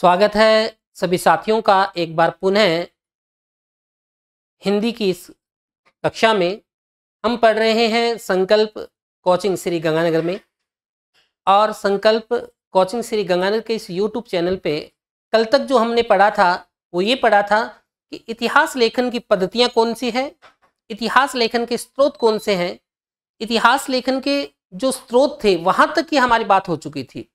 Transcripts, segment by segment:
स्वागत है सभी साथियों का एक बार पुनः हिंदी की इस कक्षा में हम पढ़ रहे हैं संकल्प कोचिंग श्री गंगानगर में और संकल्प कोचिंग श्री गंगानगर के इस यूट्यूब चैनल पे कल तक जो हमने पढ़ा था वो ये पढ़ा था कि इतिहास लेखन की पद्धतियाँ कौन सी हैं इतिहास लेखन के स्रोत कौन से हैं इतिहास लेखन के जो स्रोत थे वहाँ तक की हमारी बात हो चुकी थी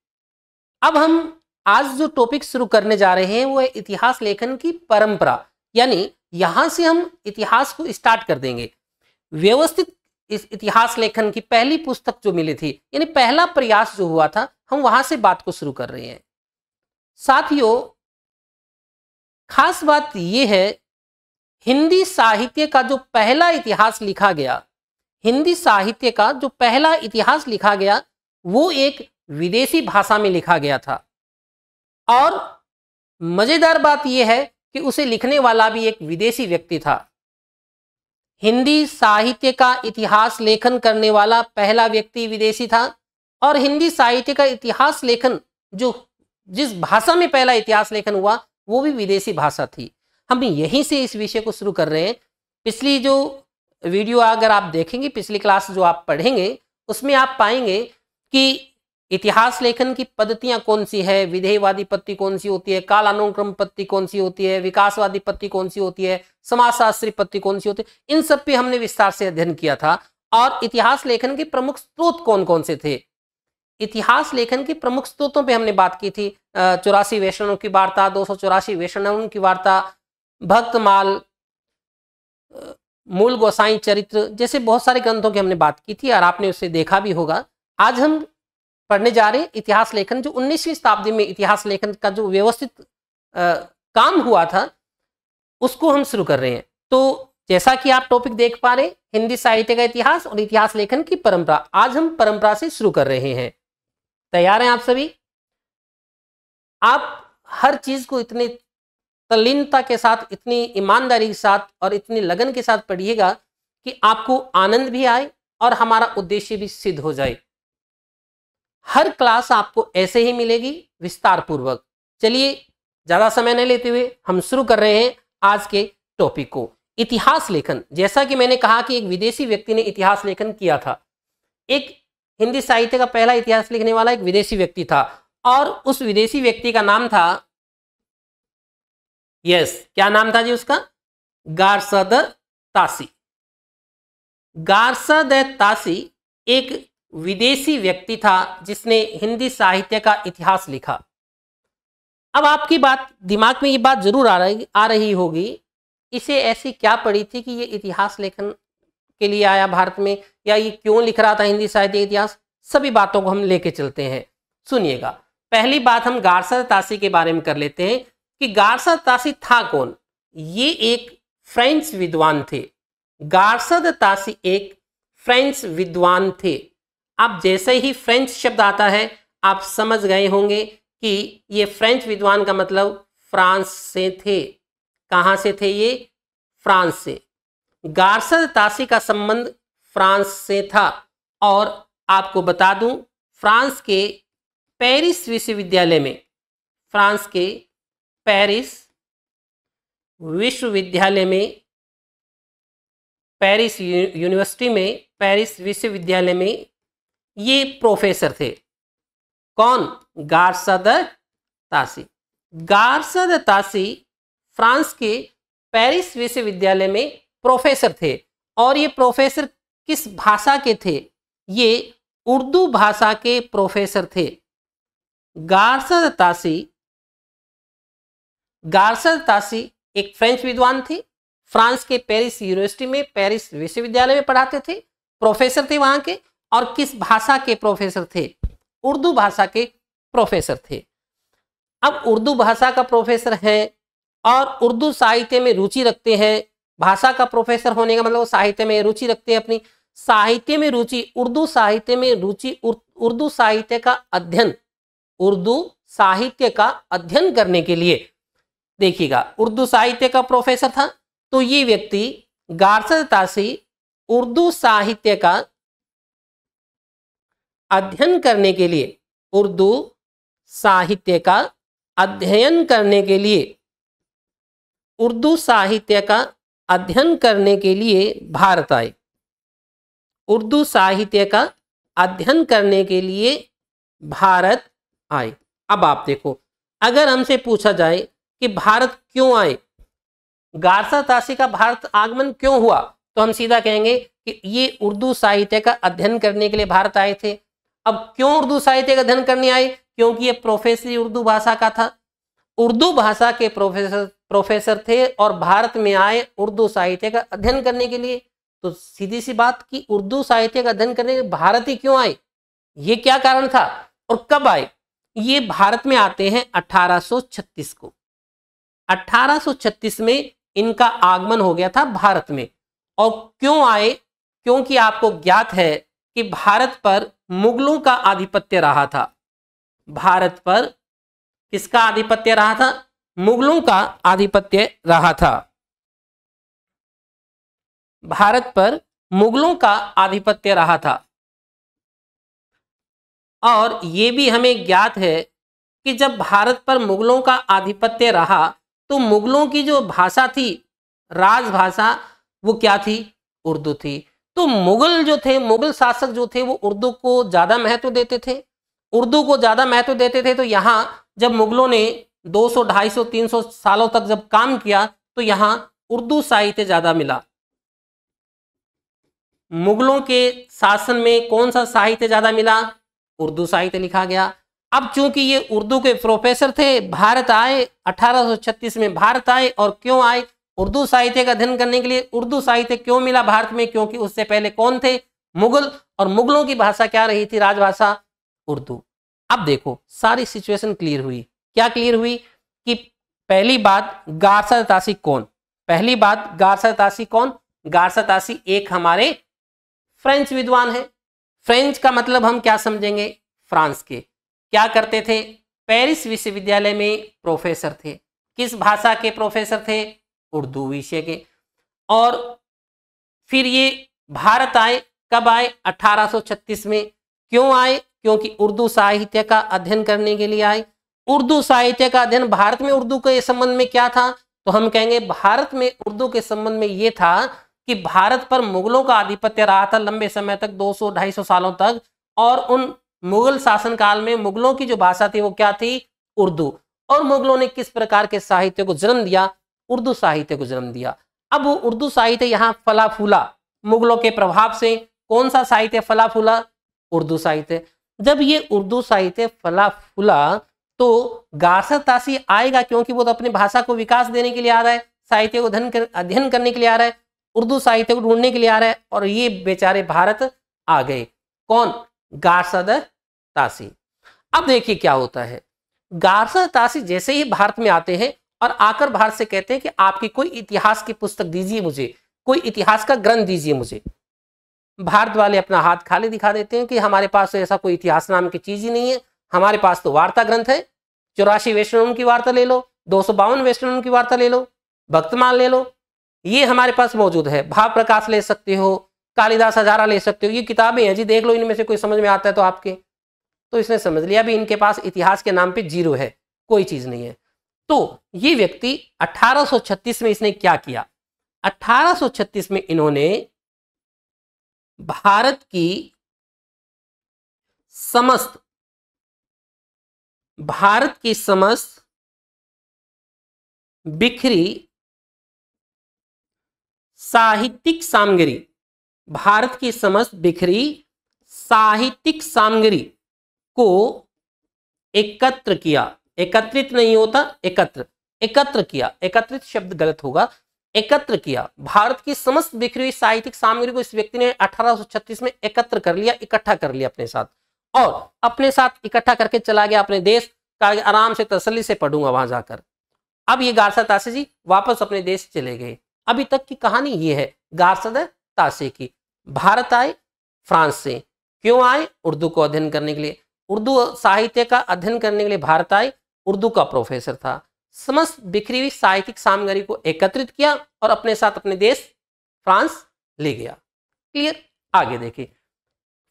अब हम आज जो टॉपिक शुरू करने जा रहे हैं वो है इतिहास लेखन की परंपरा यानी यहां से हम इतिहास को स्टार्ट कर देंगे व्यवस्थित इस इतिहास लेखन की पहली पुस्तक जो मिली थी यानी पहला प्रयास जो हुआ था हम वहां से बात को शुरू कर रहे हैं साथियों खास बात यह है हिंदी साहित्य का जो पहला इतिहास लिखा गया हिंदी साहित्य का जो पहला इतिहास लिखा गया वो एक विदेशी भाषा में लिखा गया था और मजेदार बात यह है कि उसे लिखने वाला भी एक विदेशी व्यक्ति था हिंदी साहित्य का इतिहास लेखन करने वाला पहला व्यक्ति विदेशी था और हिंदी साहित्य का इतिहास लेखन जो जिस भाषा में पहला इतिहास लेखन हुआ वो भी विदेशी भाषा थी हम यहीं से इस विषय को शुरू कर रहे हैं पिछली जो वीडियो अगर आप देखेंगे पिछली क्लास जो आप पढ़ेंगे उसमें आप पाएंगे कि इतिहास लेखन की पद्धतियां कौन सी है विधेयवादी पत्ति कौन सी होती है कालानुक्रम पत्ति कौन सी होती है विकासवादी पत्ति कौन सी होती है समाजशास्त्री पत्ति कौन सी होती है इन सब पे हमने विस्तार से अध्ययन किया था और इतिहास लेखन के प्रमुख स्रोत कौन कौन से थे इतिहास लेखन के प्रमुख स्रोतों पे हमने बात की थी चौरासी वैष्णव की वार्ता दो सौ चौरासी की वार्ता भक्तमाल मूल गोसाई चरित्र जैसे बहुत सारे ग्रंथों की हमने बात की थी और आपने उसे देखा भी होगा आज हम पढ़ने जा रहे हैं इतिहास लेखन जो 19वीं शताब्दी में इतिहास लेखन का जो व्यवस्थित काम हुआ था उसको हम शुरू कर रहे हैं तो जैसा कि आप टॉपिक देख पा रहे हिंदी साहित्य का इतिहास और इतिहास लेखन की परंपरा आज हम परंपरा से शुरू कर रहे हैं तैयार हैं आप सभी आप हर चीज को इतनी तल्लीनता के साथ इतनी ईमानदारी के साथ और इतनी लगन के साथ पढ़िएगा कि आपको आनंद भी आए और हमारा उद्देश्य भी सिद्ध हो जाए हर क्लास आपको ऐसे ही मिलेगी विस्तार पूर्वक चलिए ज़्यादा समय नहीं लेते हुए हम शुरू कर रहे हैं आज के टॉपिक को इतिहास लेखन जैसा कि मैंने कहा कि एक विदेशी व्यक्ति ने इतिहास लेखन किया था एक हिंदी साहित्य का पहला इतिहास लिखने वाला एक विदेशी व्यक्ति था और उस विदेशी व्यक्ति का नाम था यस क्या नाम था जी उसका गारसद तासी गारसद तासी एक विदेशी व्यक्ति था जिसने हिंदी साहित्य का इतिहास लिखा अब आपकी बात दिमाग में ये बात जरूर आ रही आ रही होगी इसे ऐसी क्या पड़ी थी कि ये इतिहास लेखन के लिए आया भारत में या ये क्यों लिख रहा था हिंदी साहित्य इतिहास सभी बातों को हम लेके चलते हैं सुनिएगा पहली बात हम गारसा तासी के बारे में कर लेते हैं कि गारसा तासी था कौन ये एक फ्रेंच विद्वान थे गारसद तासी एक फ्रेंच विद्वान थे अब जैसे ही फ्रेंच शब्द आता है आप समझ गए होंगे कि ये फ्रेंच विद्वान का मतलब फ्रांस से थे कहाँ से थे ये फ्रांस से गार्सल तासी का संबंध फ्रांस से था और आपको बता दूं फ्रांस के पेरिस विश्वविद्यालय में फ्रांस के पेरिस विश्वविद्यालय में पेरिस यूनिवर्सिटी में पेरिस विश्वविद्यालय में ये प्रोफेसर थे कौन गारसद तासी गारसद तासी फ्रांस के पेरिस विश्वविद्यालय में प्रोफेसर थे और ये प्रोफेसर किस भाषा के थे ये उर्दू भाषा के प्रोफेसर थे गारसद तासी गारसद तासी एक फ्रेंच विद्वान थे फ्रांस के पेरिस यूनिवर्सिटी में पेरिस विश्वविद्यालय में पढ़ाते थे प्रोफेसर थे वहां के और किस भाषा के प्रोफेसर थे उर्दू भाषा के प्रोफेसर थे अब उर्दू भाषा का प्रोफेसर है और उर्दू साहित्य में रुचि रखते हैं भाषा का प्रोफेसर होने का मतलब साहित्य में रुचि रखते हैं अपनी साहित्य में रुचि उर्दू साहित्य में रुचि उर्दू साहित्य का अध्ययन उर्दू साहित्य का अध्ययन करने के लिए देखिएगा उर्दू साहित्य का प्रोफेसर था तो ये व्यक्ति गारसद तासी उर्दू साहित्य का अध्ययन करने के लिए उर्दू साहित्य का अध्ययन करने के लिए उर्दू साहित्य का अध्ययन करने के लिए भारत आए उर्दू साहित्य का अध्ययन करने के लिए भारत आए अब आप देखो अगर हमसे पूछा जाए कि भारत क्यों आए गारसा ताशी का भारत आगमन क्यों हुआ तो हम सीधा कहेंगे कि ये उर्दू साहित्य का अध्ययन करने के लिए भारत आए थे अब क्यों उर्दू साहित्य का अध्ययन करने आए क्योंकि ये प्रोफेसर उर्दू भाषा का था उर्दू भाषा के प्रोफेसर प्रोफेसर थे और भारत में आए उर्दू साहित्य का अध्ययन करने के लिए तो सीधी सी बात कि उर्दू साहित्य का अध्ययन करने के भारत ही क्यों आए ये क्या कारण था और कब आए ये भारत में आते हैं 1836 को 1836 में इनका आगमन हो गया था भारत में और क्यों आए क्योंकि आपको ज्ञात है कि भारत पर मुगलों का आधिपत्य रहा था भारत पर किसका आधिपत्य रहा था मुगलों का आधिपत्य रहा था भारत पर मुगलों का आधिपत्य रहा था और ये भी हमें ज्ञात है कि जब भारत पर मुगलों का आधिपत्य रहा तो मुगलों की जो भाषा थी राजभाषा वो क्या थी उर्दू थी तो मुगल जो थे मुगल शासक जो थे वो उर्दू को ज़्यादा महत्व देते थे उर्दू को ज़्यादा महत्व देते थे तो यहाँ जब मुगलों ने 200, 250, 300 सालों तक जब काम किया तो यहाँ उर्दू साहित्य ज़्यादा मिला मुगलों के शासन में कौन सा साहित्य ज़्यादा मिला उर्दू साहित्य लिखा गया अब चूंकि ये उर्दू के प्रोफेसर थे भारत आए 1836 में भारत आए और क्यों आए उर्दू साहित्य का अध्ययन करने के लिए उर्दू साहित्य क्यों मिला भारत में क्योंकि उससे पहले कौन थे मुगल और मुगलों की भाषा क्या रही थी राजभाषा उर्दू अब देखो सारी सिचुएशन क्लियर हुई क्या क्लियर हुई कि पहली बात गारसातासी कौन पहली बात गारसातासी कौन गारसातासी एक हमारे फ्रेंच विद्वान है फ्रेंच का मतलब हम क्या समझेंगे फ्रांस के क्या करते थे पेरिस विश्वविद्यालय में प्रोफेसर थे किस भाषा के प्रोफेसर थे उर्दू विषय के और फिर ये भारत आए कब आए 1836 में क्यों आए क्योंकि उर्दू साहित्य का अध्ययन करने के लिए आए उर्दू साहित्य का अध्ययन भारत में उर्दू के संबंध में क्या था तो हम कहेंगे भारत में उर्दू के संबंध में ये था कि भारत पर मुगलों का आधिपत्य रहा था लंबे समय तक 200-250 सालों तक और उन मुगल शासन काल में मुगलों की जो भाषा थी वो क्या थी उर्दू और मुगलों ने किस प्रकार के साहित्य को जन्म दिया उर्दू साहित्य को जन्म दिया अब उर्दू साहित्य यहाँ फला फूला मुगलों के प्रभाव से कौन सा साहित्य फला फूला उर्दू साहित्य जब ये उर्दू साहित्य फला फूला तो गासर तासी आएगा क्योंकि वो तो अपनी भाषा को विकास देने के लिए आ रहा है साहित्य को अध्ययन कर अध्ययन करने के लिए आ रहा है उर्दू साहित्य को ढूंढने के लिए आ रहा है और ये बेचारे भारत आ गए कौन गारसद तासी अब देखिए क्या होता है गारसद तासी जैसे ही भारत में आते हैं और आकर बाहर से कहते हैं कि आपकी कोई इतिहास की पुस्तक दीजिए मुझे कोई इतिहास का ग्रंथ दीजिए मुझे भारत वाले अपना हाथ खाली दिखा देते हैं कि हमारे पास तो ऐसा कोई इतिहास नाम की चीज ही नहीं है हमारे पास तो वार्ता ग्रंथ है चौरासी वैष्णव की वार्ता ले लो दो सौ बावन वैष्णव की वार्ता ले लो भक्तमान ले लो ये हमारे पास मौजूद है भाव प्रकाश ले सकते हो कालिदास हजारा ले सकते हो ये किताबें हैं जी देख लो इनमें से कोई समझ में आता है तो आपके तो इसने समझ लिया भी इनके पास इतिहास के नाम पे जीरो है कोई चीज़ नहीं है तो ये व्यक्ति 1836 में इसने क्या किया 1836 में इन्होंने भारत की समस्त भारत की समस्त बिखरी साहित्यिक सामग्री भारत की समस्त बिखरी साहित्यिक सामग्री को एकत्र किया एकत्रित नहीं होता एकत्र एकत्र किया एकत्रित शब्द गलत होगा एकत्र किया भारत की समस्त बिखरी हुई साहित्यिक सामग्री को इस व्यक्ति ने 1836 में एकत्र कर लिया इकट्ठा कर लिया अपने साथ और अपने साथ इकट्ठा करके चला गया अपने देश का आराम से तसली से पढ़ूंगा वहां जाकर अब ये गारसा तासे जी वापस अपने देश चले गए अभी तक की कहानी ये है गारसद तासे की भारत आए फ्रांस से क्यों आए उर्दू को अध्ययन करने के लिए उर्दू साहित्य का अध्ययन करने के लिए भारत आए उर्दू का प्रोफेसर था समस्त बिखरी हुई साहित्यिक सामग्री को एकत्रित किया और अपने साथ अपने देश फ्रांस ले गया क्लियर आगे देखिए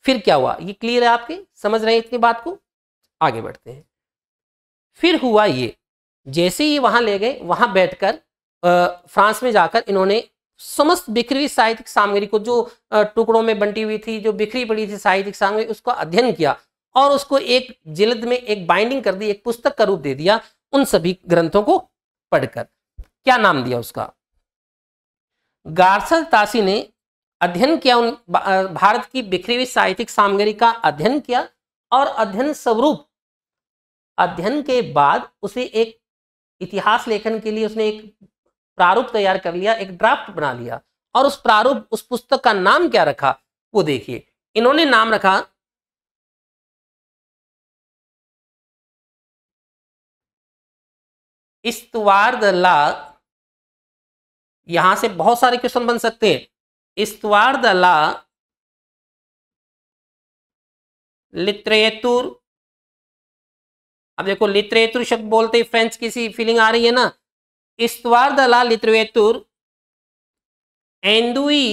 फिर क्या हुआ ये क्लियर है आपके समझ रहे हैं इतनी बात को आगे बढ़ते हैं फिर हुआ ये जैसे ही वहां ले गए वहां बैठकर फ्रांस में जाकर इन्होंने समस्त बिखरी हुई साहित्यिक सामग्री को जो टुकड़ों में बंटी हुई थी जो बिखरी पड़ी थी साहित्यिक सामग्री उसका अध्ययन किया और उसको एक जिलद में एक बाइंडिंग कर दी एक पुस्तक का रूप दे दिया उन सभी ग्रंथों को पढ़कर क्या नाम दिया उसका गार्सल तासी ने अध्ययन किया उन भारत की बिखरी हुई साहित्यिक सामग्री का अध्ययन किया और अध्ययन स्वरूप अध्ययन के बाद उसे एक इतिहास लेखन के लिए उसने एक प्रारूप तैयार कर लिया एक ड्राफ्ट बना लिया और उस प्रारूप उस पुस्तक का नाम क्या रखा वो देखिए इन्होंने नाम रखा इस्तवार द ला यहां से बहुत सारे क्वेश्चन बन सकते हैं इस्तवार द ला लित्रेतुर अब देखो लित्रेतुर शब्द बोलते ही फ्रेंच की सी फीलिंग आ रही है ना इस्तवार द ला लित्रेतुर एंदुई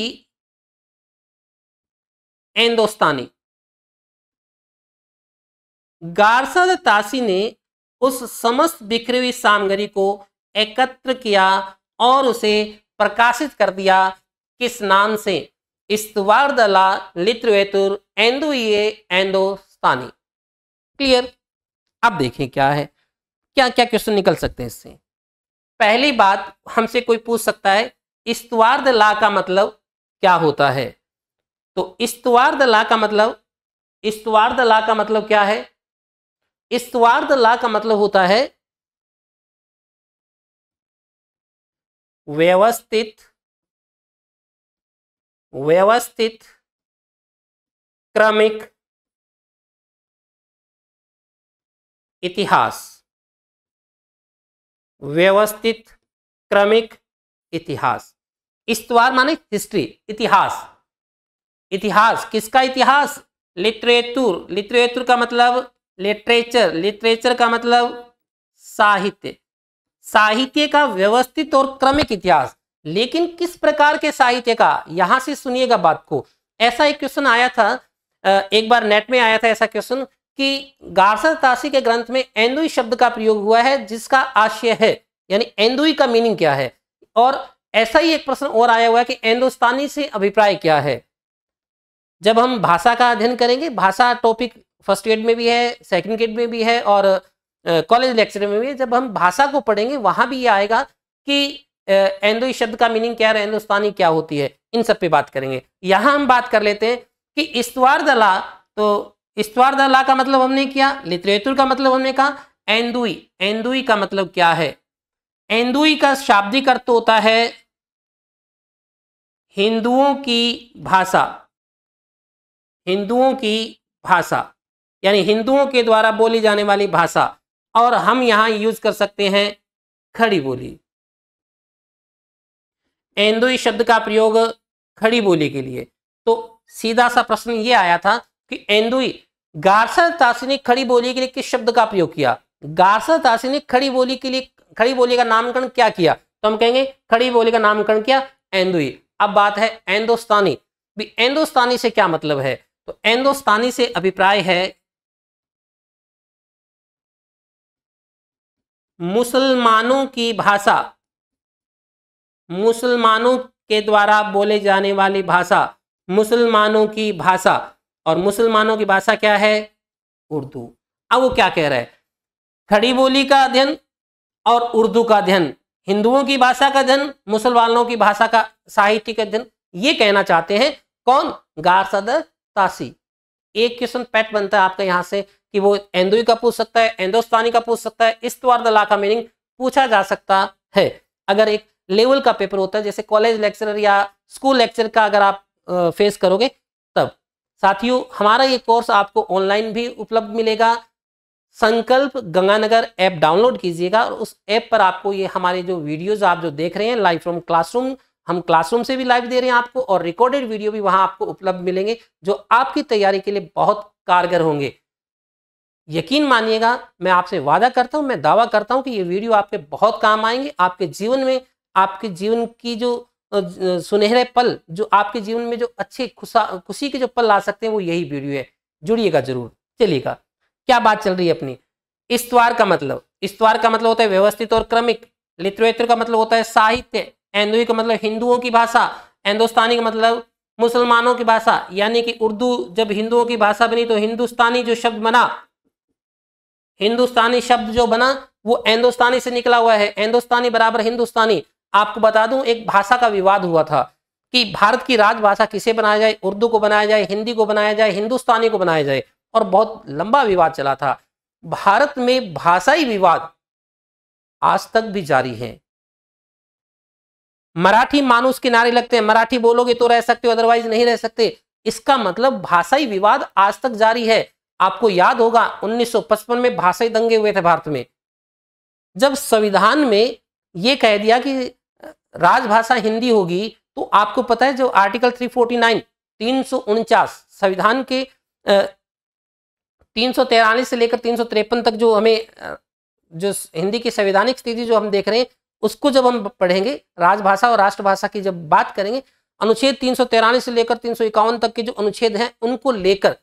एंदोस्तानी गारसा द तासी ने उस समस्त बिखरी हुई सामग्री को एकत्र किया और उसे प्रकाशित कर दिया किस नाम से इस्तवारदला लित्रवेतुर एंदो स्थानी क्लियर अब देखें क्या है क्या क्या क्वेश्चन निकल सकते हैं इससे पहली बात हमसे कोई पूछ सकता है इस्तवार ला का मतलब क्या होता है तो इस्तवार ला का मतलब इस्तवार ला का मतलब क्या है इस्तवार्द ला का मतलब होता है व्यवस्थित व्यवस्थित क्रमिक इतिहास व्यवस्थित क्रमिक इतिहास इस्तवार माने हिस्ट्री इतिहास इतिहास किसका इतिहास लिटरेचर लिटरेचर का मतलब लिटरेचर लिटरेचर का मतलब साहित्य साहित्य का व्यवस्थित और क्रमिक इतिहास लेकिन किस प्रकार के साहित्य का यहां से सुनिएगा बात को ऐसा एक क्वेश्चन आया था एक बार नेट में आया था ऐसा क्वेश्चन कि गारसर तासी के ग्रंथ में एंदुई शब्द का प्रयोग हुआ है जिसका आशय है यानी एंदुई का मीनिंग क्या है और ऐसा ही एक प्रश्न और आया हुआ है कि हिंदुस्तानी से अभिप्राय क्या है जब हम भाषा का अध्ययन करेंगे भाषा टॉपिक फर्स्ट ग्रेड में भी है सेकंड ग्रेड में भी है और कॉलेज लेक्चर में भी जब हम भाषा को पढ़ेंगे वहां भी ये आएगा कि एंदो शब्द का मीनिंग क्या है हिंदुस्तानी क्या होती है इन सब पे बात करेंगे यहां हम बात कर लेते हैं कि दला तो दला का मतलब हमने किया लिटरेचर का मतलब हमने कहा एंदुई एंदुई का मतलब क्या है एंदुई का शाब्दिक अर्थ होता है हिंदुओं की भाषा हिंदुओं की भाषा यानी हिंदुओं के द्वारा बोली जाने वाली भाषा और हम यहाँ यूज कर सकते हैं खड़ी बोली एंदोई शब्द का प्रयोग खड़ी बोली के लिए तो सीधा सा प्रश्न ये आया था कि एंदुई गारसर तासी ने खड़ी बोली के लिए किस शब्द का प्रयोग किया गारसर तासी ने खड़ी बोली के लिए खड़ी बोली का नामकरण क्या किया तो हम कहेंगे खड़ी बोली का नामकरण किया एंदुई अब बात है एंदोस्तानी भी एंदोस्तानी से क्या मतलब है तो एंदोस्तानी से अभिप्राय है मुसलमानों की भाषा मुसलमानों के द्वारा बोले जाने वाली भाषा मुसलमानों की भाषा और मुसलमानों की भाषा क्या है उर्दू अब वो क्या कह रहे हैं खड़ी बोली का अध्ययन और उर्दू का अध्ययन हिंदुओं की भाषा का अध्ययन मुसलमानों की भाषा का साहित्य का अध्ययन ये कहना चाहते हैं कौन गारसद तासी एक क्वेश्चन पैट बनता है आपका यहां से कि वो एंदुई का पूछ सकता है एंदोस्तानी का पूछ सकता है ला का मीनिंग पूछा जा सकता है अगर एक लेवल का पेपर होता है जैसे कॉलेज लेक्चरर या स्कूल लेक्चर का अगर आप फेस करोगे तब साथियों हमारा ये कोर्स आपको ऑनलाइन भी उपलब्ध मिलेगा संकल्प गंगानगर ऐप डाउनलोड कीजिएगा और उस ऐप पर आपको ये हमारे जो वीडियोज आप जो देख रहे हैं लाइव फ्रॉम क्लासरूम हम क्लासरूम से भी लाइव दे रहे हैं आपको और रिकॉर्डेड वीडियो भी वहां आपको उपलब्ध मिलेंगे जो आपकी तैयारी के लिए बहुत कारगर होंगे यकीन मानिएगा मैं आपसे वादा करता हूँ मैं दावा करता हूँ कि ये वीडियो आपके बहुत काम आएंगे आपके जीवन में आपके जीवन की जो सुनहरे पल जो आपके जीवन में जो अच्छे खुशा खुशी के जो पल आ सकते हैं वो यही वीडियो है जुड़िएगा जरूर चलिएगा क्या बात चल रही है अपनी इस्तवार का मतलब इस्तवार का मतलब होता है व्यवस्थित और क्रमिक लिटरेचर का मतलब होता है साहित्य एंदुई का मतलब हिंदुओं की भाषा हिंदुस्तानी का मतलब मुसलमानों की भाषा यानी कि उर्दू जब हिंदुओं की भाषा बनी तो हिंदुस्तानी जो शब्द बना हिंदुस्तानी शब्द जो बना वो हिंदुस्तानी से निकला हुआ है हिंदुस्तानी बराबर हिंदुस्तानी आपको बता दूं एक भाषा का विवाद हुआ था कि भारत की राजभाषा किसे बनाया जाए उर्दू को बनाया जाए हिंदी को बनाया जाए हिंदुस्तानी को बनाया जाए और बहुत लंबा विवाद चला था भारत में भाषाई विवाद आज तक भी जारी है मराठी मानुस के नारे लगते हैं मराठी बोलोगे तो रह सकते हो अदरवाइज नहीं रह सकते इसका मतलब भाषाई विवाद आज तक जारी है आपको याद होगा 1955 में भाषाई दंगे हुए थे भारत में जब संविधान में यह कह दिया कि राजभाषा हिंदी होगी तो आपको पता है जो आर्टिकल 349 तीन संविधान के तीन से लेकर तीन तक जो हमें जो हिंदी की संवैधानिक स्थिति जो हम देख रहे हैं उसको जब हम पढ़ेंगे राजभाषा और राष्ट्रभाषा की जब बात करेंगे अनुच्छेद तीन से लेकर तीन तक के जो अनुच्छेद हैं उनको लेकर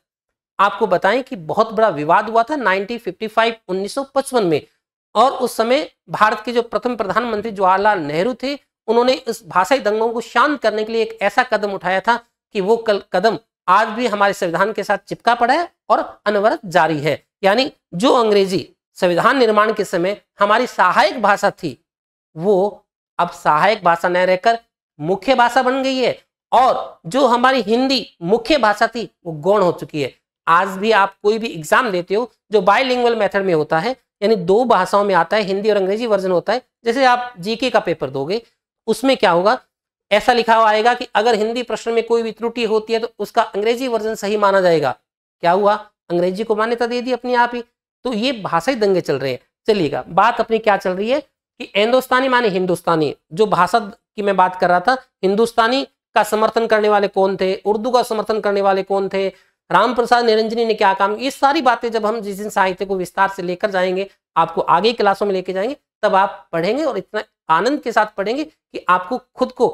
आपको बताएं कि बहुत बड़ा विवाद हुआ था 1955 1955 में और उस समय भारत के जो प्रथम प्रधानमंत्री जवाहरलाल नेहरू थे उन्होंने इस भाषाई दंगों को शांत करने के लिए एक ऐसा कदम उठाया था कि वो कल कदम आज भी हमारे संविधान के साथ चिपका पड़ा है और अनवरत जारी है यानी जो अंग्रेजी संविधान निर्माण के समय हमारी सहायक भाषा थी वो अब सहायक भाषा न रहकर मुख्य भाषा बन गई है और जो हमारी हिंदी मुख्य भाषा थी वो गौण हो चुकी है आज भी आप कोई भी एग्जाम देते हो जो बायलिंगुअल मेथड में होता है यानी दो भाषाओं में आता है हिंदी और अंग्रेजी वर्जन होता है जैसे आप जीके का पेपर दोगे उसमें क्या होगा ऐसा लिखा हुआ आएगा कि अगर हिंदी प्रश्न में कोई भी त्रुटि होती है तो उसका अंग्रेजी वर्जन सही माना जाएगा क्या हुआ अंग्रेजी को मान्यता दे दी अपने आप ही तो ये भाषा ही दंगे चल रहे हैं चलिएगा बात अपनी क्या चल रही है कि हिंदुस्तानी माने हिंदुस्तानी जो भाषा की मैं बात कर रहा था हिंदुस्तानी का समर्थन करने वाले कौन थे उर्दू का समर्थन करने वाले कौन थे राम प्रसाद निरंजनी ने क्या काम ये सारी बातें जब हम जिस दिन साहित्य को विस्तार से लेकर जाएंगे आपको आगे क्लासों में लेके जाएंगे तब आप पढ़ेंगे और इतना आनंद के साथ पढ़ेंगे कि आपको खुद को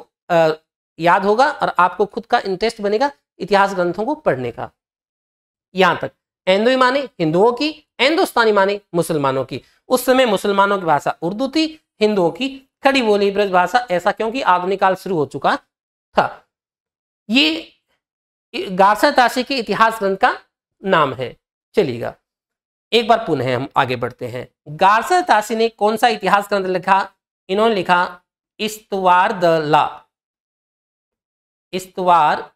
याद होगा और आपको खुद का इंटरेस्ट बनेगा इतिहास ग्रंथों को पढ़ने का यहाँ तक एंदो माने हिंदुओं की हिंदुस्तानी माने मुसलमानों की उस समय मुसलमानों की भाषा उर्दू थी हिंदुओं की खड़ी बोली ब्रज भाषा ऐसा क्योंकि आधुनिक काल शुरू हो चुका था ये गार्सन ताशी के इतिहास ग्रंथ का नाम है चलिएगा एक बार पुनः हम आगे बढ़ते हैं गार्सन ताशी ने कौन सा इतिहास ग्रंथ लिखा इन्होंने लिखा इस्तवार द ला इस्तवार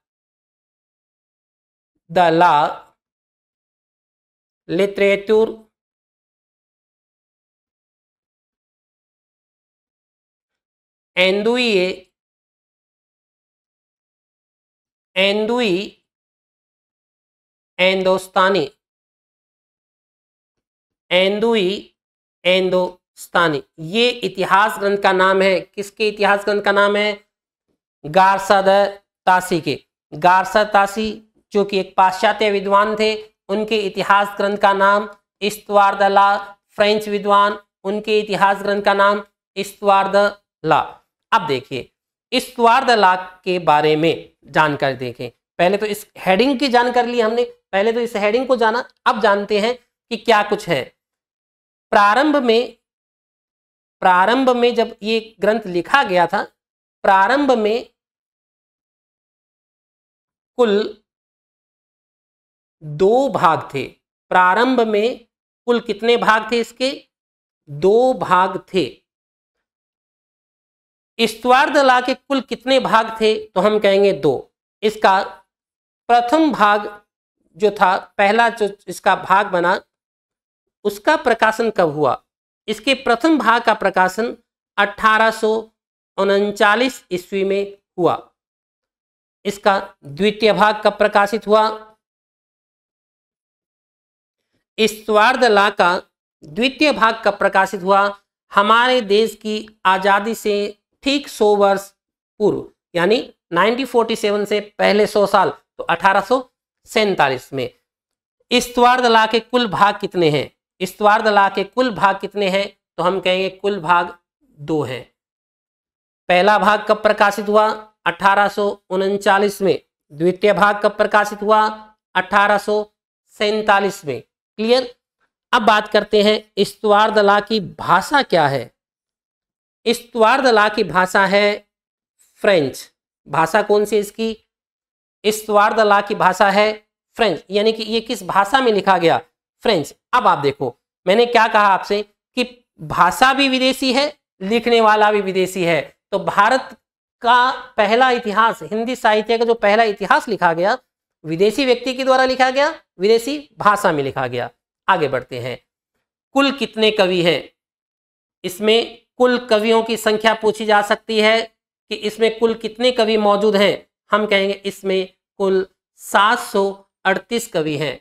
द ला लिटरेचर एंडुए एंदुई एंदोस्तानी एंदुई एंदोस्तानी ये इतिहास ग्रंथ का नाम है किसके इतिहास ग्रंथ का नाम है गारसद तासी के गारसद तासी जो कि एक पाश्चात्य विद्वान थे उनके इतिहास ग्रंथ का नाम इस्तवारदला फ्रेंच विद्वान उनके इतिहास ग्रंथ का नाम ला अब देखिए इस तलाक के बारे में जानकारी देखें पहले तो इस हेडिंग की जानकारी ली हमने पहले तो इस हेडिंग को जाना अब जानते हैं कि क्या कुछ है प्रारंभ में प्रारंभ में जब ये ग्रंथ लिखा गया था प्रारंभ में कुल दो भाग थे प्रारंभ में कुल कितने भाग थे इसके दो भाग थे स्वार्धला के कुल कितने भाग थे तो हम कहेंगे दो इसका प्रथम भाग जो था पहला जो इसका भाग बना उसका प्रकाशन कब हुआ इसके प्रथम भाग का प्रकाशन अठारह ईस्वी में हुआ इसका द्वितीय भाग कब प्रकाशित हुआ स्वार्धला का द्वितीय भाग कब प्रकाशित हुआ हमारे देश की आज़ादी से ठीक सौ वर्ष पूर्व यानी 1947 से पहले 100 साल तो अठारह में दला के कुल भाग कितने हैं दला के कुल भाग कितने हैं तो हम कहेंगे कुल भाग दो है पहला भाग कब प्रकाशित हुआ अठारह में द्वितीय भाग कब प्रकाशित हुआ अठारह में क्लियर अब बात करते हैं दला की भाषा क्या है दला की भाषा है फ्रेंच भाषा कौन सी इसकी दला की भाषा है फ्रेंच यानी कि ये किस भाषा में लिखा गया फ्रेंच अब आप देखो मैंने क्या कहा आपसे कि भाषा भी विदेशी है लिखने वाला भी विदेशी है तो भारत का पहला इतिहास हिंदी साहित्य का जो पहला इतिहास लिखा गया विदेशी व्यक्ति के द्वारा लिखा गया विदेशी भाषा में लिखा गया आगे बढ़ते हैं कुल कितने कवि हैं इसमें कुल कवियों की संख्या पूछी जा सकती है कि इसमें कुल कितने कवि मौजूद हैं हम कहेंगे इसमें कुल 738 कवि हैं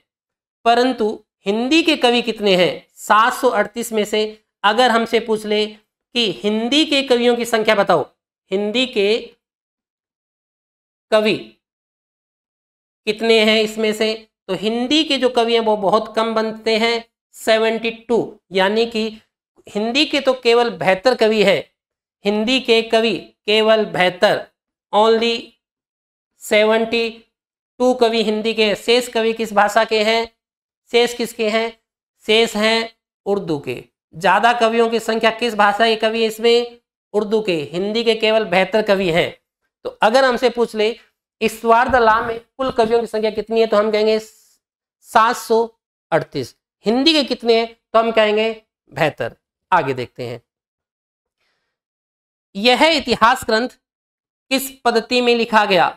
परंतु हिंदी के कवि कितने हैं 738 में से अगर हमसे पूछ ले कि हिंदी के कवियों की संख्या बताओ हिंदी के कवि कितने हैं इसमें से तो हिंदी के जो कवि हैं वो बहुत कम बनते हैं 72 यानी कि हिंदी के तो केवल बेहतर कवि है हिंदी के कवि केवल बेहतर ओनली सेवेंटी टू कवि हिंदी के शेष कवि किस भाषा के हैं शेष किसके हैं शेष हैं उर्दू के ज़्यादा कवियों की संख्या किस भाषा के कवि इसमें उर्दू के हिंदी के केवल बेहतर कवि हैं तो अगर हमसे पूछ ले इस ला में कुल कवियों की संख्या कितनी है तो हम कहेंगे सात सौ अड़तीस हिंदी के कितने हैं तो हम कहेंगे बेहतर आगे देखते हैं यह इतिहास ग्रंथ किस पद्धति में लिखा गया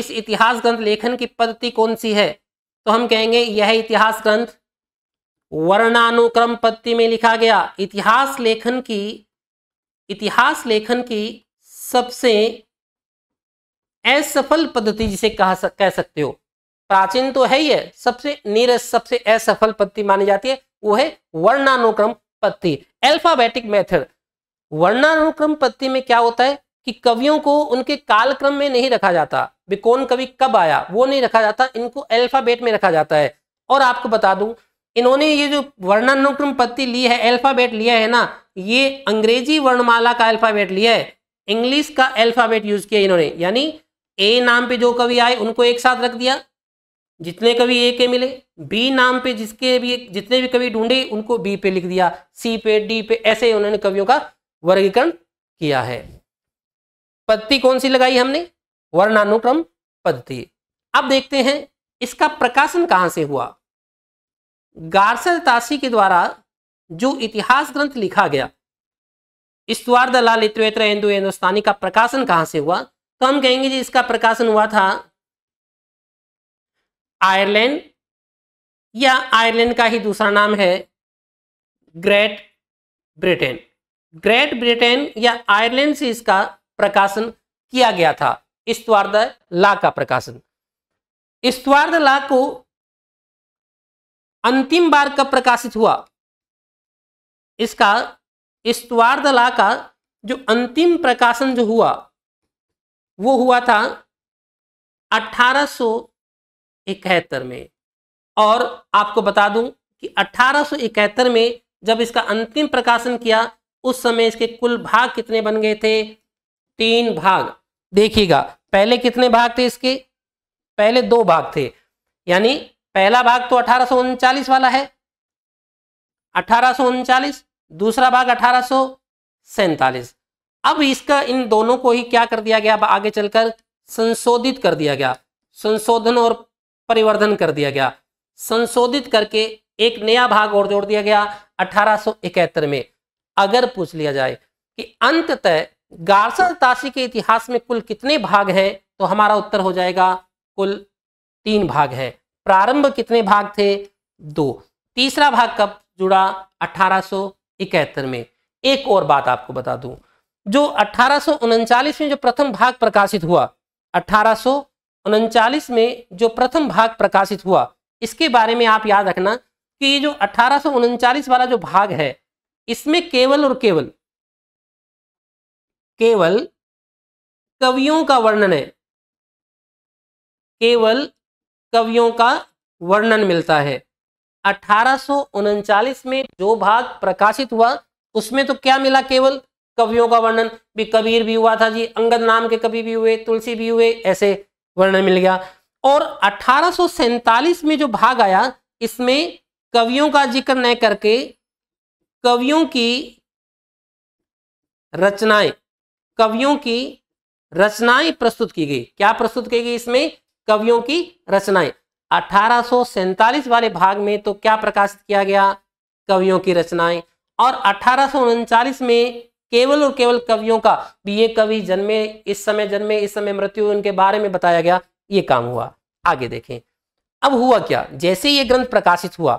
इस इतिहास ग्रंथ लेखन की पद्धति कौन सी है तो हम कहेंगे यह इतिहास ग्रंथ वर्णानुक्रम पद्धति में लिखा गया इतिहास लेखन की इतिहास लेखन की सबसे असफल पद्धति जिसे कहा सक, कह सकते हो प्राचीन तो है ही है सबसे नीरस सबसे असफल पद्धति मानी जाती है वो है वर्णानुक्रम पत्ति एल्फाबेटिक मेथड वर्णानुक्रम पत्ति में क्या होता है कि कवियों को उनके कालक्रम में नहीं रखा जाता भी कौन कवि कब आया वो नहीं रखा जाता इनको अल्फाबेट में रखा जाता है और आपको बता दूं इन्होंने ये जो वर्णानुक्रम पत्ति ली है अल्फाबेट लिया है ना ये अंग्रेजी वर्णमाला का अल्फाबेट लिया है इंग्लिश का अल्फाबेट यूज किया इन्होंने यानी ए नाम पे जो कवि आए उनको एक साथ रख दिया जितने कवि ए के मिले बी नाम पे जिसके भी जितने भी कवि ढूंढे उनको बी पे लिख दिया सी पे डी पे ऐसे उन्होंने कवियों का वर्गीकरण किया है पद्धति कौन सी लगाई हमने वर्णानुक्रम पद्धति अब देखते हैं इसका प्रकाशन कहाँ से हुआ गार्सल तासी के द्वारा जो इतिहास ग्रंथ लिखा गया स्तवार दलाल इतवेत्र हिंदू हिंदुस्तानी का प्रकाशन कहाँ से हुआ तो हम कहेंगे जी इसका प्रकाशन हुआ था आयरलैंड या आयरलैंड का ही दूसरा नाम है ग्रेट ब्रिटेन ग्रेट ब्रिटेन या आयरलैंड से इसका प्रकाशन किया गया था स्तवार्द ला का प्रकाशन स्तवार्द ला को अंतिम बार कब प्रकाशित हुआ इसका स्तवार्द ला का जो अंतिम प्रकाशन जो हुआ वो हुआ था अठारह इकहत्तर में और आपको बता दूं कि अठारह में जब इसका अंतिम प्रकाशन किया उस समय इसके कुल भाग कितने बन गए थे तीन भाग देखिएगा पहले कितने भाग थे इसके पहले दो भाग थे यानी पहला भाग तो अठारह वाला है अठारह दूसरा भाग अठारह अब इसका इन दोनों को ही क्या कर दिया गया अब आगे चलकर संशोधित कर दिया गया संशोधन और परिवर्धन कर दिया गया संशोधित करके एक नया भाग और जोड़ दिया गया अठारह में अगर पूछ लिया जाए कि अंततः गार्सन ताशी के इतिहास में कुल कितने भाग हैं तो हमारा उत्तर हो जाएगा कुल तीन भाग हैं प्रारंभ कितने भाग थे दो तीसरा भाग कब जुड़ा अठारह में एक और बात आपको बता दूं जो अठारह में जो प्रथम भाग प्रकाशित हुआ अठारह उनचालीस में जो प्रथम भाग प्रकाशित हुआ इसके बारे में आप याद रखना कि ये जो अठारह वाला जो भाग है इसमें केवल और केवल केवल कवियों का वर्णन है केवल कवियों का वर्णन मिलता है अठारह में जो भाग प्रकाशित हुआ उसमें तो क्या मिला केवल कवियों का वर्णन भी कबीर भी हुआ था जी अंगद नाम के कवि भी हुए तुलसी भी हुए ऐसे वर्णन मिल गया और अठारह में जो भाग आया इसमें कवियों का जिक्र न करके कवियों की रचनाएं कवियों की रचनाएं प्रस्तुत की गई क्या प्रस्तुत की गई इसमें कवियों की रचनाएं अठारह वाले भाग में तो क्या प्रकाशित किया गया कवियों की रचनाएं और अठारह में केवल और केवल कवियों का भी ये कवि जन्मे इस समय जन्मे इस समय मृत्यु उनके बारे में बताया गया ये काम हुआ आगे देखें अब हुआ क्या जैसे ये ग्रंथ प्रकाशित हुआ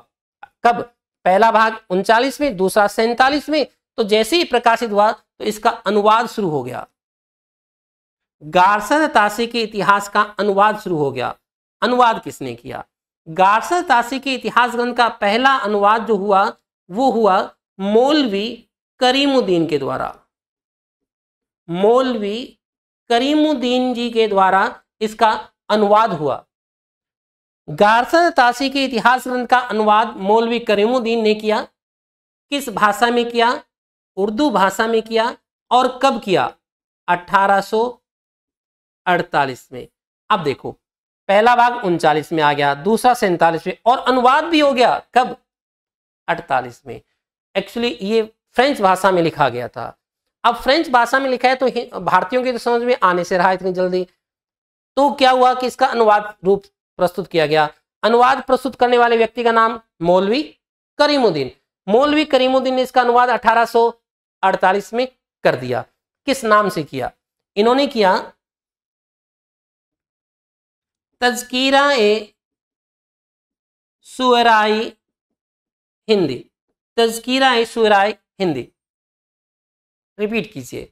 कब पहला भाग उनचालीस में दूसरा सैतालीस में तो जैसे ही प्रकाशित हुआ तो इसका अनुवाद शुरू हो गया गारसद तासी के इतिहास का अनुवाद शुरू हो गया अनुवाद किसने किया गारसद तासी के इतिहास ग्रंथ का पहला अनुवाद जो हुआ वो हुआ मौलवी करीमुद्दीन के द्वारा मौलवी करीमुद्दीन जी के द्वारा इसका अनुवाद हुआ गारसन ताशी के इतिहास ग्रंथ का अनुवाद मौलवी करीमुद्दीन ने किया किस भाषा में किया उर्दू भाषा में किया और कब किया 1848 में अब देखो पहला भाग उनचालीस में आ गया दूसरा सैंतालीस में और अनुवाद भी हो गया कब अड़तालीस में एक्चुअली ये फ्रेंच भाषा में लिखा गया था अब फ्रेंच भाषा में लिखा है तो भारतीयों की तो समझ में आने से रहा इतनी जल्दी तो क्या हुआ कि इसका अनुवाद रूप प्रस्तुत किया गया अनुवाद प्रस्तुत करने वाले व्यक्ति का नाम मौलवी करीमुद्दीन मौलवी करीमुद्दीन ने इसका अनुवाद 1848 में कर दिया किस नाम से किया इन्होंने किया तजकीरा ए सुराई हिंदी तजकीरा ए सुराई हिंदी रिपीट कीजिए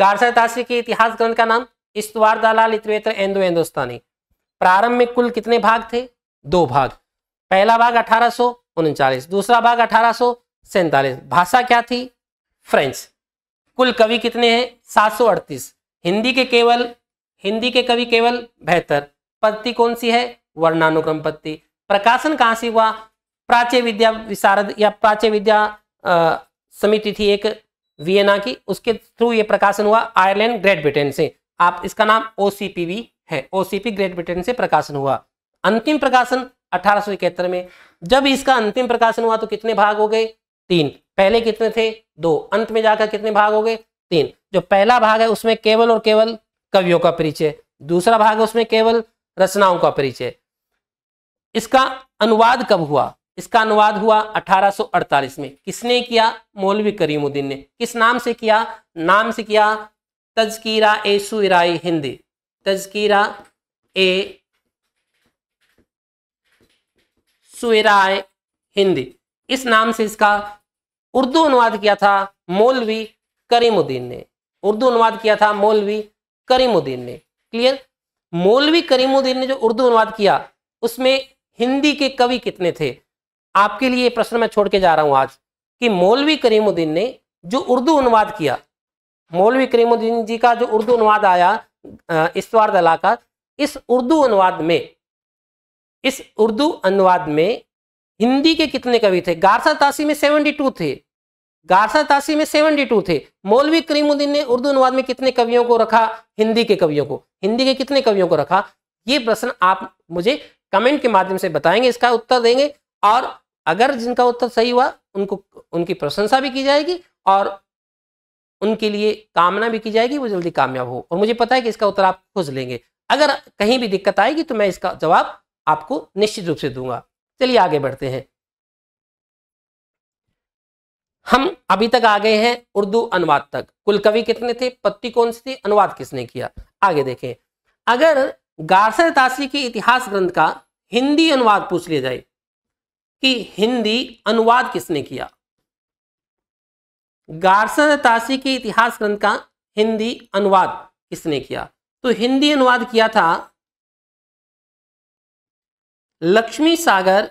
गारसा तासी के इतिहास ग्रंथ का नाम इस्तवार दलाल इतवेत्र एंदो एंदोस्तानी प्रारंभ में कुल कितने भाग थे दो भाग पहला भाग अठारह दूसरा भाग अठारह भाषा क्या थी फ्रेंच कुल कवि कितने हैं सात हिंदी के केवल हिंदी के कवि केवल बेहतर पत्ती कौन सी है वर्णानुक्रम पत्ती प्रकाशन कहां से हुआ प्राचीन विद्या विशारद या प्राच्य विद्या समिति थी एक वियना की उसके थ्रू ये प्रकाशन हुआ आयरलैंड ग्रेट ब्रिटेन से आप इसका नाम ओ है ओ ग्रेट ब्रिटेन से प्रकाशन हुआ अंतिम प्रकाशन अठारह में जब इसका अंतिम प्रकाशन हुआ तो कितने भाग हो गए तीन पहले कितने थे दो अंत में जाकर कितने भाग हो गए तीन जो पहला भाग है उसमें केवल और केवल कवियों का परिचय दूसरा भाग है उसमें केवल रचनाओं का परिचय इसका अनुवाद कब हुआ इसका अनुवाद हुआ 1848 में किसने किया मौलवी करीमुद्दीन ने किस नाम से किया नाम से किया तजकीरा ए सुराई हिंदी तजकीरा ए सुराय हिंदी इस नाम से इसका उर्दू अनुवाद किया था मौलवी करीमुद्दीन ने उर्दू अनुवाद किया था मौलवी करीमुद्दीन ने क्लियर मौलवी करीमुद्दीन ने जो उर्दू अनुवाद किया उसमें हिंदी के कवि कितने थे आपके लिए प्रश्न मैं छोड़ के जा रहा हूँ आज कि मौलवी करीमुद्दीन ने जो उर्दू अनुवाद किया मौलवी करीमुद्दीन जी का जो उर्दू अनुवाद आया इसवार दला का इस उर्दू अनुवाद में इस उर्दू अनुवाद में हिंदी के कितने कवि थे गारसा तासी में सेवेंटी टू थे गारसा तासी में सेवेंटी टू थे मौलवी करीमुद्दीन ने उर्दू अनुवाद में कितने कवियों को रखा हिंदी के कवियों को हिंदी के कितने कवियों को रखा ये प्रश्न आप मुझे कमेंट के माध्यम से बताएंगे इसका उत्तर देंगे और अगर जिनका उत्तर सही हुआ उनको उनकी प्रशंसा भी की जाएगी और उनके लिए कामना भी की जाएगी वो जल्दी कामयाब हो और मुझे पता है कि इसका उत्तर आप खोज लेंगे अगर कहीं भी दिक्कत आएगी तो मैं इसका जवाब आपको निश्चित रूप से दूंगा चलिए आगे बढ़ते हैं हम अभी तक आ गए हैं उर्दू अनुवाद तक कुल कवि कितने थे पत्ती कौन सी थी अनुवाद किसने किया आगे देखें अगर गार्सर तासी के इतिहास ग्रंथ का हिंदी अनुवाद पूछ लिया जाए कि हिंदी अनुवाद किसने किया गार्सन तासी के इतिहास ग्रंथ का हिंदी अनुवाद किसने किया तो हिंदी अनुवाद किया था लक्ष्मी सागर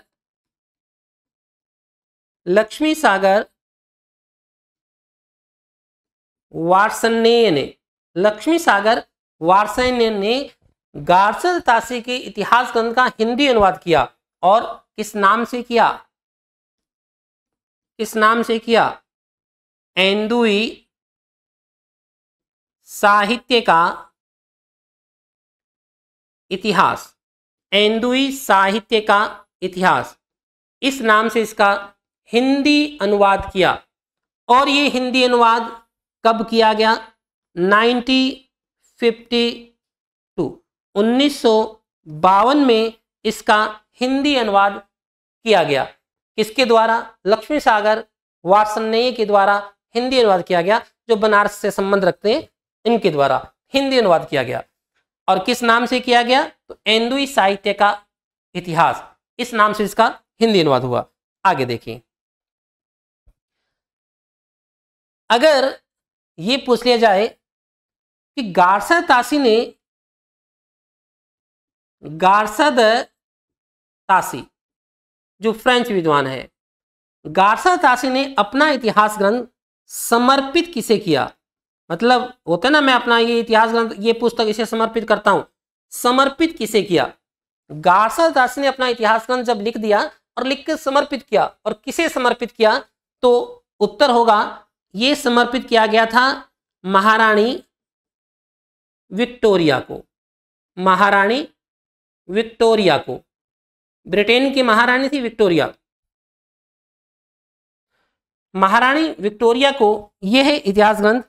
लक्ष्मी सागर वार्सनेय ने लक्ष्मी सागर वार्सनेय ने गार्सन तासी के इतिहास ग्रंथ का हिंदी अनुवाद किया और किस नाम से किया किस नाम से किया एंदुई साहित्य का इतिहास एंदुई साहित्य का इतिहास इस नाम से इसका हिंदी अनुवाद किया और ये हिंदी अनुवाद कब किया गया 1952 उन्नीस में इसका हिंदी अनुवाद किया गया किसके द्वारा लक्ष्मी सागर वार्षणेय के द्वारा हिंदी अनुवाद किया गया जो बनारस से संबंध रखते हैं इनके द्वारा हिंदी अनुवाद किया गया और किस नाम से किया गया तो एंदुई साहित्य का इतिहास इस नाम से इसका हिंदी अनुवाद हुआ आगे देखिए अगर ये पूछ लिया जाए कि गारसद तासी ने गारसद तासी जो फ्रेंच विद्वान है गारसा तासी ने अपना इतिहास ग्रंथ समर्पित किसे किया मतलब होता है ना मैं अपना ये इतिहास ग्रंथ ये पुस्तक इसे समर्पित करता हूँ समर्पित किसे किया गारसा दासी ने अपना इतिहास ग्रंथ जब लिख दिया और लिख कर समर्पित किया और किसे समर्पित किया तो उत्तर होगा ये समर्पित किया गया था महारानी विक्टोरिया को महारानी विक्टोरिया को ब्रिटेन की महारानी थी विक्टोरिया महारानी विक्टोरिया को यह इतिहास ग्रंथ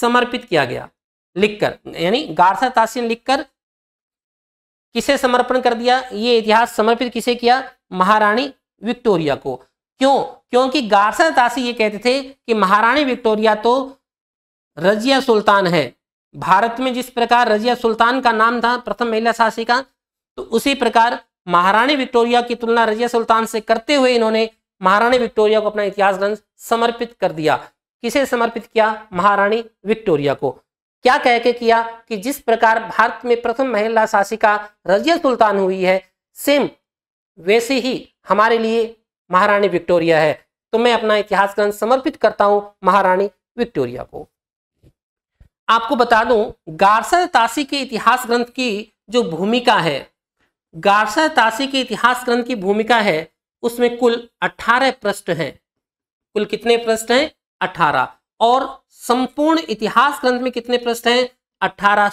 समर्पित किया गया लिखकर यानी गार्था तासिन लिखकर किसे समर्पण कर दिया ये इतिहास समर्पित किसे किया महारानी विक्टोरिया को क्यों क्योंकि गार्सन तासी ये कहते थे कि महारानी विक्टोरिया तो रजिया सुल्तान है भारत में जिस प्रकार रजिया सुल्तान का नाम था प्रथम महिला शासिका तो उसी प्रकार महारानी विक्टोरिया की तुलना रजिया सुल्तान से करते हुए इन्होंने महारानी विक्टोरिया को अपना इतिहास ग्रंथ समर्पित कर दिया किसे समर्पित किया महारानी विक्टोरिया को क्या कह के किया कि जिस प्रकार भारत में प्रथम महिला शासिका रजिया सुल्तान हुई है सेम वैसे ही हमारे लिए महारानी विक्टोरिया है तो मैं अपना इतिहास ग्रंथ समर्पित करता हूं महारानी विक्टोरिया को आपको बता दूं गार्सर तासी के इतिहास ग्रंथ की जो भूमिका है गारसा तासी के इतिहास ग्रंथ की भूमिका है उसमें कुल अठारह पृष्ठ हैं कुल कितने पृष्ठ हैं अठारह और संपूर्ण इतिहास ग्रंथ में कितने पृष्ठ हैं अठारह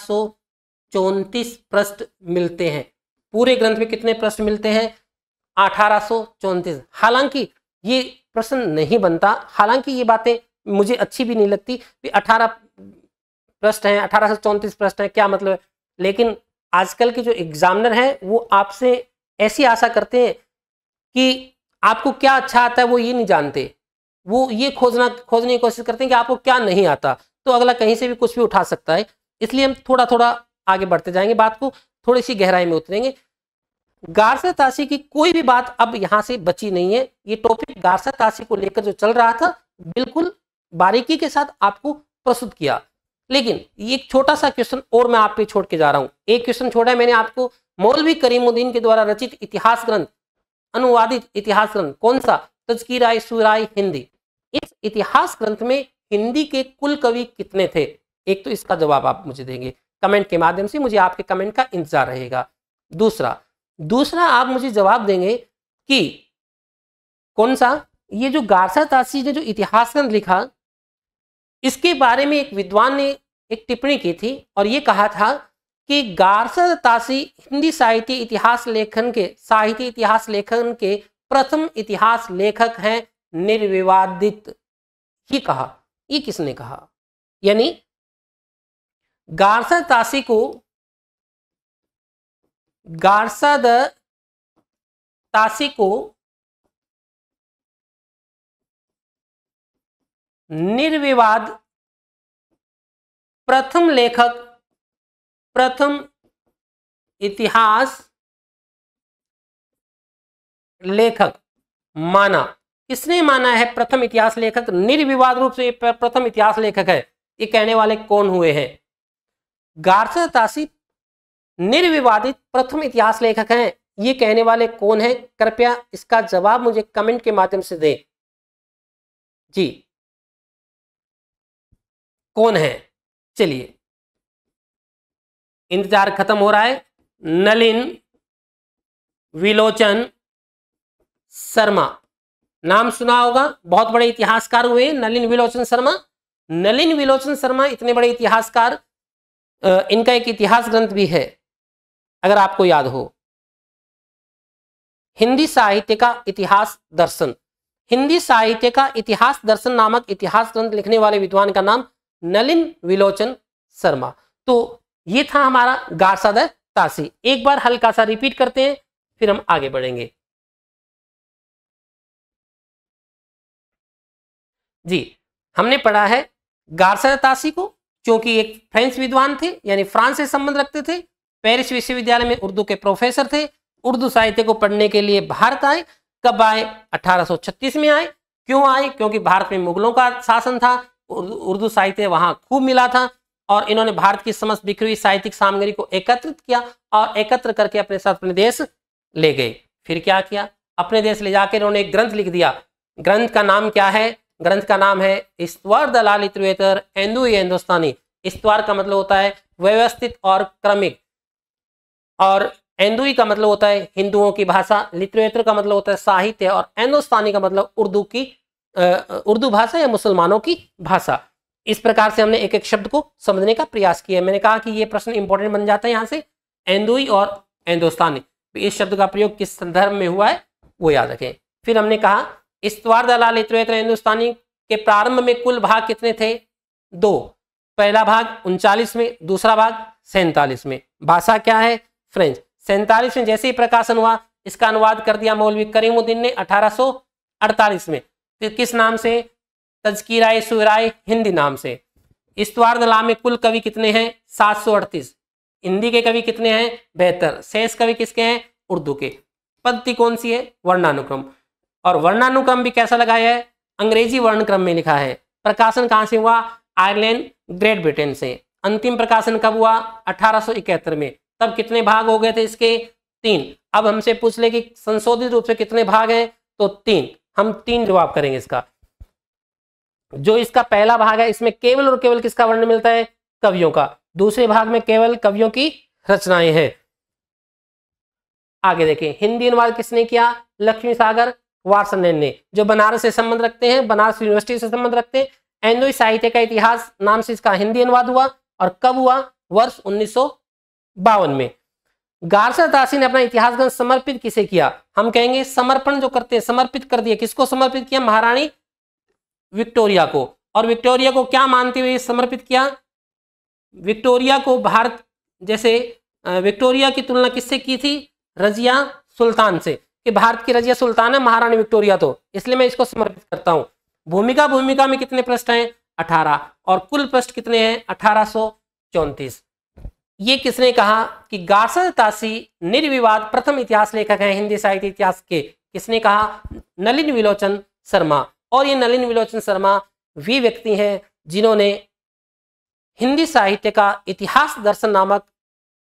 चौतीस पृष्ठ मिलते हैं पूरे ग्रंथ में कितने प्रश्न मिलते हैं अठारह चौतीस हालांकि ये प्रश्न नहीं बनता हालांकि ये बातें मुझे अच्छी भी नहीं लगती अठारह प्रश्न है अठारह सौ चौतीस प्रश्न है क्या मतलब है लेकिन आजकल के जो एग्जामिनर हैं वो आपसे ऐसी आशा करते हैं कि आपको क्या अच्छा आता है वो ये नहीं जानते वो ये खोजना खोजने की कोशिश करते हैं कि आपको क्या नहीं आता तो अगला कहीं से भी कुछ भी उठा सकता है इसलिए हम थोड़ा थोड़ा आगे बढ़ते जाएंगे बात को थोड़ी सी गहराई में उतरेंगे गारसा ताशी की कोई भी बात अब यहाँ से बची नहीं है ये टॉपिक गारसा ताशी को लेकर जो चल रहा था बिल्कुल बारीकी के साथ आपको प्रस्तुत किया लेकिन ये छोटा सा क्वेश्चन और मैं आप पे छोड़ के जा रहा हूँ एक क्वेश्चन छोड़ा है मैंने आपको मौलवी करीमुद्दीन के द्वारा रचित इतिहास ग्रंथ अनुवादित इतिहास ग्रंथ कौन सा तजकीराय सुराय हिंदी इस इतिहास ग्रंथ में हिंदी के कुल कवि कितने थे एक तो इसका जवाब आप मुझे देंगे कमेंट के माध्यम से मुझे आपके कमेंट का इंतजार रहेगा दूसरा दूसरा आप मुझे जवाब देंगे कि कौन सा ये जो गारसा तासी ने जो इतिहास ग्रंथ लिखा इसके बारे में एक विद्वान ने एक टिप्पणी की थी और ये कहा था कि गारसद तासी हिंदी साहित्य इतिहास लेखन के साहित्य इतिहास लेखन के प्रथम इतिहास लेखक हैं निर्विवादित ही कहा ये किसने कहा यानी गारसद तासी को गार्सद तासी को निर्विवाद प्रथम लेखक प्रथम इतिहास लेखक माना किसने माना है प्रथम इतिहास लेखक निर्विवाद रूप से प्रथम इतिहास लेखक है ये कहने वाले कौन हुए हैं गार्सर तासी निर्विवादित प्रथम इतिहास लेखक हैं ये कहने वाले कौन हैं कृपया इसका जवाब मुझे कमेंट के माध्यम से दें जी कौन है चलिए इंतजार खत्म हो रहा है नलिन विलोचन शर्मा नाम सुना होगा बहुत बड़े इतिहासकार हुए नलिन विलोचन शर्मा नलिन विलोचन शर्मा इतने बड़े इतिहासकार इनका एक इतिहास ग्रंथ भी है अगर आपको याद हो हिंदी साहित्य का इतिहास दर्शन हिंदी साहित्य का इतिहास दर्शन नामक इतिहास ग्रंथ लिखने वाले विद्वान का नाम नलिन विलोचन शर्मा तो ये था हमारा गारसाद तासी एक बार हल्का सा रिपीट करते हैं फिर हम आगे बढ़ेंगे जी हमने पढ़ा है गारसाद तासी को क्योंकि एक फ्रेंच विद्वान थे यानी फ्रांस से संबंध रखते थे पेरिस विश्वविद्यालय में उर्दू के प्रोफेसर थे उर्दू साहित्य को पढ़ने के लिए भारत आए कब आए 1836 में आए क्यों आए क्योंकि भारत में मुगलों का शासन था उर्दू साहित्य वहां खूब मिला था और इन्होंने भारत की समस्त बिखरी हुई साहित्यिक सामग्री को एकत्रित किया और एकत्र करके अपने साथ अपने देश ले गए फिर क्या किया अपने देश ले जाकर इन्होंने एक ग्रंथ लिख दिया ग्रंथ का नाम क्या है ग्रंथ का नाम है ईश्वर दलाल इतर एंदू हिंदुस्तानी ईश्वर का मतलब होता है व्यवस्थित और क्रमिक और एंदुई का मतलब होता है हिंदुओं की भाषा लिटरेचर का मतलब होता है साहित्य और एंदुस्तानी का मतलब उर्दू की उर्दू भाषा या मुसलमानों की भाषा इस प्रकार से हमने एक एक शब्द को समझने का प्रयास किया मैंने कहा कि ये प्रश्न इंपॉर्टेंट बन जाता है यहाँ से एंदोई और एंदोस्तानी तो इस शब्द का प्रयोग किस संदर्भ में हुआ है वो याद रखें फिर हमने कहा इस्तवार दलाल हिंदुस्तानी के प्रारंभ में कुल भाग कितने थे दो पहला भाग उनचालीस में दूसरा भाग सैंतालीस में भाषा क्या है फ्रेंच सैंतालीस में जैसे ही प्रकाशन हुआ इसका अनुवाद कर दिया मौलवी करीमुद्दीन ने अड़तालीस में कि किस नाम से तजकीरा सुराय हिंदी नाम से दला में कुल कवि कितने हैं सात सौ अड़तीस हिंदी के कवि कितने हैं बेहतर शेष कवि किसके हैं उर्दू के पद्धति कौन सी है वर्णानुक्रम और वर्णानुक्रम भी कैसा लगाया है अंग्रेजी वर्णक्रम में लिखा है प्रकाशन कहाँ से हुआ आयरलैंड ग्रेट ब्रिटेन से अंतिम प्रकाशन कब हुआ अठारह में तब कितने भाग हो गए थे इसके तीन अब हमसे पूछ ले कि संशोधित रूप से कितने भाग हैं तो तीन हम तीन जवाब करेंगे इसका जो इसका पहला भाग है इसमें केवल और केवल किसका वर्णन मिलता है कवियों का दूसरे भाग में केवल कवियों की रचनाएं हैं आगे देखें हिंदी अनुवाद किसने किया लक्ष्मी सागर वार्सनैन ने जो बनारस से संबंध रखते हैं बनारस यूनिवर्सिटी से संबंध रखते हैं एंदोई साहित्य का इतिहास नाम से इसका हिंदी अनुवाद हुआ और कब हुआ वर्ष उन्नीस में गार्सिया दासी ने अपना इतिहास ग्रंथ समर्पित किसे किया हम कहेंगे समर्पण जो करते हैं समर्पित कर दिया किसको समर्पित किया महारानी विक्टोरिया को और विक्टोरिया को क्या मानते हुए समर्पित किया विक्टोरिया को भारत जैसे विक्टोरिया की तुलना किससे की थी रजिया सुल्तान से कि भारत की रजिया सुल्तान है महारानी विक्टोरिया तो इसलिए मैं इसको समर्पित करता हूँ भूमिका भूमिका में कितने प्रश्न हैं अठारह और कुल प्रश्न कितने हैं अठारह सौ चौंतीस ये किसने कहा कि गार्सल तासी निर्विवाद प्रथम इतिहास लेखक हैं हिंदी साहित्य इतिहास के किसने कहा नलिन विलोचन शर्मा और ये नलिन विलोचन शर्मा वे व्यक्ति हैं जिन्होंने हिंदी साहित्य का इतिहास दर्शन नामक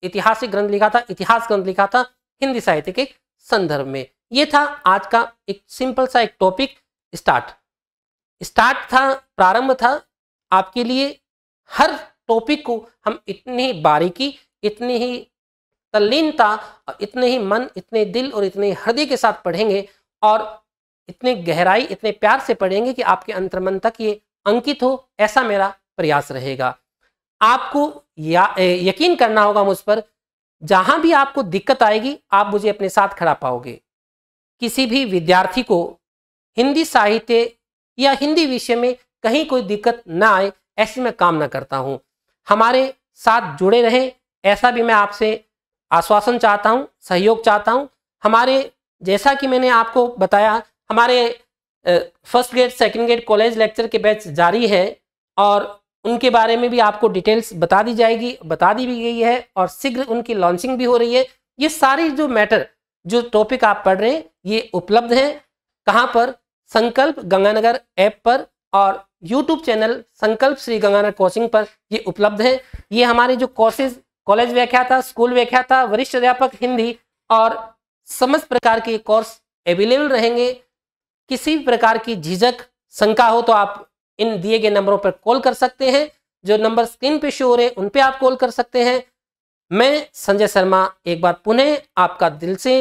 ऐतिहासिक ग्रंथ लिखा था इतिहास ग्रंथ लिखा था हिंदी साहित्य के संदर्भ में ये था आज का एक सिंपल सा एक टॉपिक स्टार्ट स्टार्ट था प्रारंभ था आपके लिए हर टॉपिक को हम इतनी ही बारीकी इतनी ही तल्लीनता और इतने ही मन इतने दिल और इतने हृदय के साथ पढ़ेंगे और इतने गहराई इतने प्यार से पढ़ेंगे कि आपके अंतर्मन तक ये अंकित हो ऐसा मेरा प्रयास रहेगा आपको या यकीन करना होगा मुझ पर जहां भी आपको दिक्कत आएगी आप मुझे अपने साथ खड़ा पाओगे किसी भी विद्यार्थी को हिंदी साहित्य या हिंदी विषय में कहीं कोई दिक्कत ना आए ऐसी मैं काम ना करता हूं हमारे साथ जुड़े रहें ऐसा भी मैं आपसे आश्वासन चाहता हूँ सहयोग चाहता हूँ हमारे जैसा कि मैंने आपको बताया हमारे first grade second grade college lecture के बैच जारी है और उनके बारे में भी आपको डिटेल्स बता दी जाएगी बता दी भी गई है और शीघ्र उनकी लॉन्चिंग भी हो रही है ये सारी जो मैटर जो टॉपिक आप पढ़ रहे हैं ये उपलब्ध हैं कहाँ पर संकल्प गंगानगर ऐप पर और यूट्यूब चैनल संकल्प श्री गंगानगर कोचिंग पर ये उपलब्ध है ये हमारे जो कोर्सेज कॉलेज व्याख्या था स्कूल व्याख्या था वरिष्ठ अध्यापक हिंदी और समस्त प्रकार के कोर्स अवेलेबल रहेंगे किसी भी प्रकार की झिझक शंका हो तो आप इन दिए गए नंबरों पर कॉल कर सकते हैं जो नंबर स्क्रीन पे शो हो रहे हैं उन पे आप कॉल कर सकते हैं मैं संजय शर्मा एक बार पुनः आपका दिल से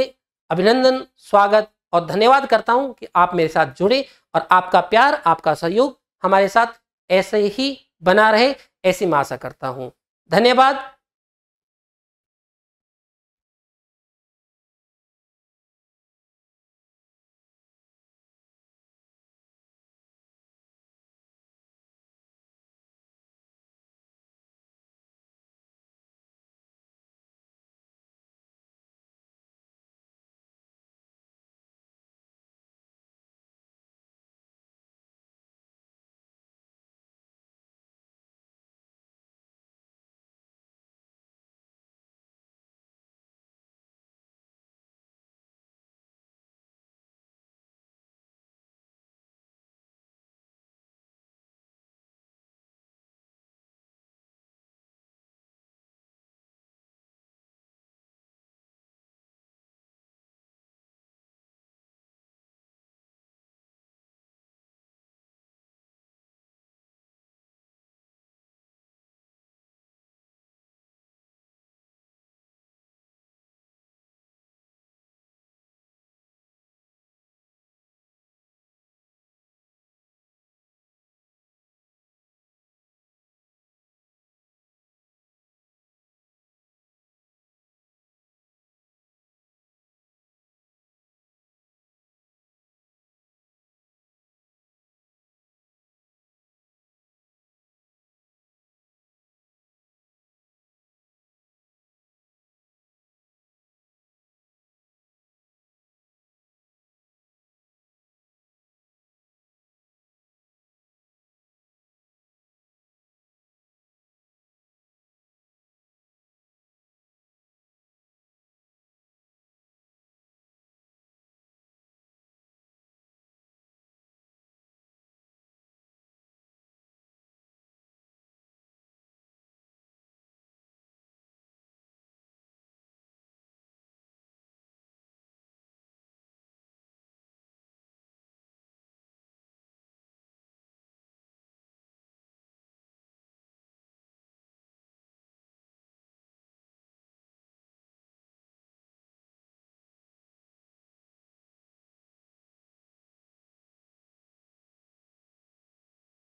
अभिनंदन स्वागत और धन्यवाद करता हूं कि आप मेरे साथ जुड़े और आपका प्यार आपका सहयोग हमारे साथ ऐसे ही बना रहे ऐसी मैं आशा करता हूँ धन्यवाद